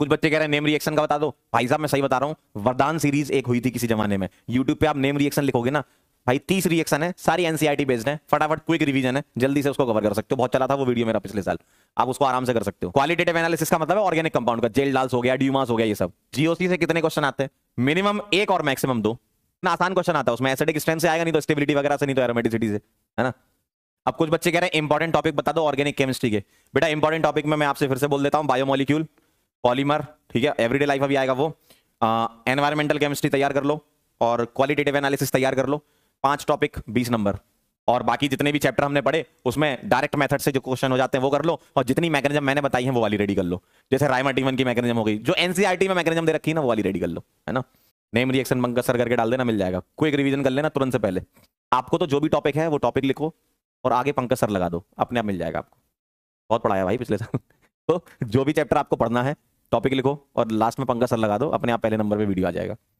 कुछ बच्चे कह रहे हैं नेम रिएक्शन का बता दो भाई साहब मैं सही बता रहा हूँ वरदान सीरीज एक हुई थी किसी जमाने में यूट्यूब पे आप नेम रिएक्शन लिखोगे ना भाई तीस रिएक्शन है सारी एनसीआरटी बेस्ड है फटाफट क्विक रिवीजन है जल्दी से उसको कवर कर सकते हो बहुत चला था वो वीडियो मेरा पिछले साल आप उसको आराम से कर सकते हो क्वालिटेटिव एनालिसिस का मतलब है ऑर्गेनिक कंपाउंड का जेल डाल्स हो गया ड्यूमास हो गया ये सब जीओसी से कितने क्वेश्चन आते हैं मिनिमम एक और मैक्सिमम दो ना आसान क्वेश्चन आता है उसमें एसेडिक स्ट्रेंथ से आएगा नहीं तो स्टेबिलिटी वगैरह से नहीं तो एरोमेटिसिटी से है ना अब कुछ बच्चे कह रहे हैं इंपॉर्टेंट टॉपिक बता दो ऑर्गेनिक केमिस्ट्री के बेटा इंपॉर्टेंट टॉपिक में मैं आपसे फिर से बोल देता हूँ बायोमोलिक्यूल पॉलीमर ठीक है एवरीडे लाइफ अभी आएगा वो एनवायरमेंटल केमिस्ट्री तैयार कर लो और क्वालिटेटिव एनालिसिस तैयार कर लो पांच टॉपिक बीस नंबर और बाकी जितने भी चैप्टर हमने पढ़े उसमें डायरेक्ट मेथड से जो क्वेश्चन हो जाते हैं वो कर लो और जितनी मैकेनिज्म मैंने बताई है वो वाली रेडी कर लो जैसे वन की मैकेनिज्म हो गई जो एनसीआरटी e में मैकेनिज्म दे रखी है ना वो वाली रेडी कर लो है ना नेम रिएक्शन बंकर सर करके डाल देना मिल जाएगा क्विक रिविजन कर लेना तुरंत से पहले आपको तो जो भी टॉपिक है वो टॉपिक लिखो और आगे पंकज सर लगा दो अपने आप मिल जाएगा आपको बहुत पढ़ाया भाई पिछले साल तो जो भी चैप्टर आपको पढ़ना है टॉपिक लिखो और लास्ट में पंगा सर लगा दो अपने आप पहले नंबर पे वीडियो आ जाएगा